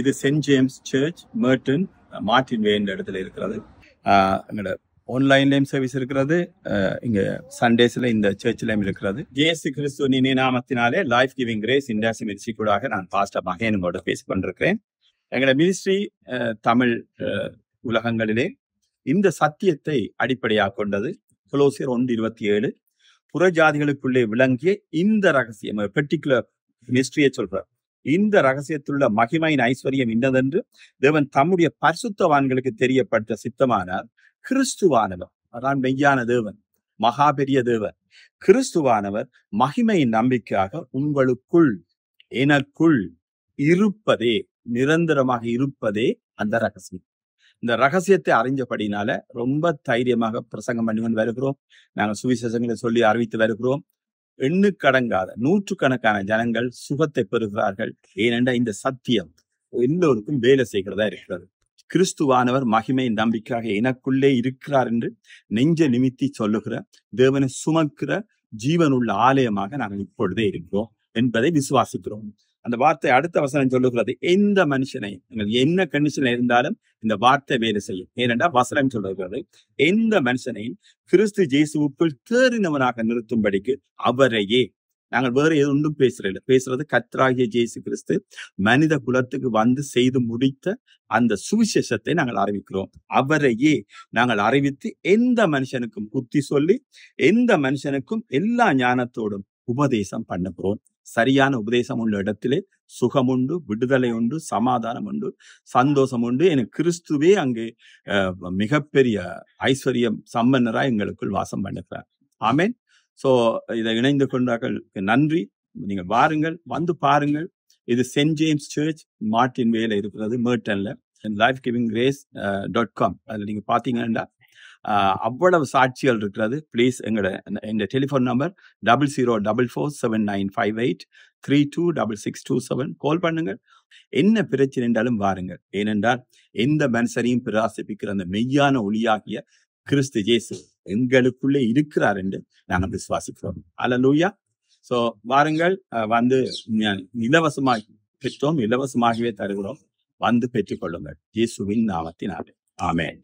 இது saint James church Merton Martin way என்ற இடத்துல இருக்கிறது எங்களோட ஆன்லைன்லயும் சர்வீஸ் இருக்கிறது இங்க சண்டேஸ்ல இந்த சர்ச்லயும் இருக்கிறது ஜேசு கிறிஸ்து நினை நாமத்தினாலே லைஃப் கிவிங் கிரேஸ் இண்டாசி மினிஸ்ட்ரி கூட நான் பாஸ்டர் மகன் உங்களோட பேசி கொண்டிருக்கிறேன் எங்களோட மினிஸ்ட்ரி தமிழ் உலகங்களிலே இந்த சத்தியத்தை அடிப்படையாக கொண்டது குலோசியர் ஒன்று இருபத்தி ஏழு புறஜாதிகளுக்குள்ளே விளங்கிய இந்த ரகசியம் பெர்டிகுலர் மினிஸ்ட்ரியை சொல்றார் இந்த ரகசியத்திலுள்ள மகிமையின் ஐஸ்வர்யம் இன்னதென்று தேவன் தம்முடைய பரிசுத்தவான்களுக்கு தெரியப்பட்ட சித்தமானார் கிறிஸ்துவானவர் அதான் மெய்யான தேவன் மகா பெரிய தேவன் கிறிஸ்துவானவர் மகிமையின் நம்பிக்கையாக உங்களுக்குள் எனக்குள் இருப்பதே நிரந்தரமாக இருப்பதே அந்த ரகசியம் இந்த ரகசியத்தை அறிஞ்சபடினால ரொம்ப தைரியமாக பிரசங்கம் பண்ணி கொண்டு வருகிறோம் நாங்கள் சுவிசேஷங்களை சொல்லி அறிவித்து வருகிறோம் நூற்று கணக்கான ஜனங்கள் சுகத்தை பெறுகிறார்கள் ஏனென்றால் இந்த சத்தியம் எல்லோருக்கும் வேலை செய்கிறதா இருக்கிறது கிறிஸ்துவானவர் மகிமையின் நம்பிக்கையாக எனக்குள்ளே இருக்கிறார் என்று நெஞ்ச நிமித்தி சொல்லுகிற தேவனை சுமக்கிற ஜீவனுள்ள ஆலயமாக நாங்கள் இப்பொழுதே இருக்கிறோம் என்பதை விசுவாசிக்கிறோம் அந்த வார்த்தை அடுத்த வசனம் சொல்லுகிறது எந்த மனுஷனை நீங்கள் என்ன கண்டிஷன்ல இருந்தாலும் இந்த வார்த்தை வேலை செய்யும் ஏனென்றா வசனம் சொல்லுகிறது எந்த மனுஷனையும் கிறிஸ்து ஜேசுவுக்குள் தேறினவனாக நிறுத்தும்படிக்கு அவரையே நாங்கள் வேற எது ஒன்றும் பேசுறது பேசுறது கத்ராகிய ஜேசு கிறிஸ்து மனித குலத்துக்கு வந்து செய்து முடித்த அந்த சுவிசேஷத்தை நாங்கள் அறிவிக்கிறோம் அவரையே நாங்கள் அறிவித்து எந்த மனுஷனுக்கும் புத்தி சொல்லி எந்த மனுஷனுக்கும் எல்லா ஞானத்தோடும் உபதேசம் பண்ணுகிறோம் சரியான உபதேசம் உள்ள இடத்திலே சுகம் உண்டு விடுதலை உண்டு சமாதானம் உண்டு சந்தோஷம் உண்டு எனக்கு கிறிஸ்துவே அங்கே மிகப்பெரிய ஐஸ்வர்யம் சம்பன்னராக எங்களுக்குள் வாசம் பண்ணுகிறார் ஆமேன் ஸோ இதை இணைந்து கொண்டார்கள் நன்றி நீங்கள் வாருங்கள் வந்து பாருங்கள் இது சென்ட் ஜேம்ஸ் சர்ச் மார்டின் வேலை இருக்கிறது மேர்டன்ல life giving grace dot com அதில் நீங்கள் பார்த்தீங்கன்னா அவ்வளவு சாட்சிகள் இருக்கிறது ப்ளீஸ் எங்களோட எங்கள் telephone number double zero double four seven nine five eight three two double six two seven call பண்ணுங்கள் என்ன பிரச்சனை என்றாலும் வாருங்கள் ஏனென்றால் எந்த மனுஷரையும் பிரகாசிப்பிக்கிற அந்த மெய்யான ஒளியாகிய கிறிஸ்து ஜேசு எங்களுக்குள்ளே இருக்கிறார் என்று நாங்கள் விசுவாசிக்கிறோம் லூயா ஸோ வாருங்கள் வந்து இலவசமாக பெற்றோம் இலவசமாகவே தருகிறோம் வந்து பெற்றுக்கொள்ளுங்கள் ஜேசுவின் நாமத்தினாலே ஆமேன்